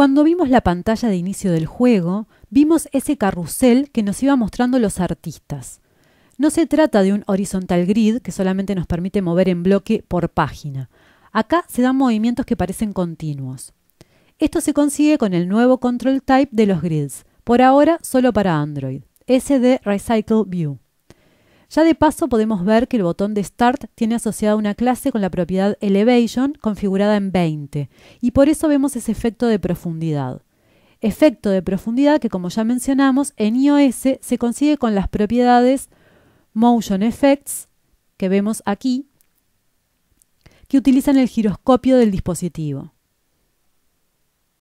Cuando vimos la pantalla de inicio del juego, vimos ese carrusel que nos iba mostrando los artistas. No se trata de un horizontal grid que solamente nos permite mover en bloque por página. Acá se dan movimientos que parecen continuos. Esto se consigue con el nuevo control type de los grids, por ahora solo para Android, SD Recycle View. Ya de paso podemos ver que el botón de Start tiene asociada una clase con la propiedad Elevation configurada en 20 y por eso vemos ese efecto de profundidad. Efecto de profundidad que como ya mencionamos en iOS se consigue con las propiedades Motion Effects que vemos aquí que utilizan el giroscopio del dispositivo.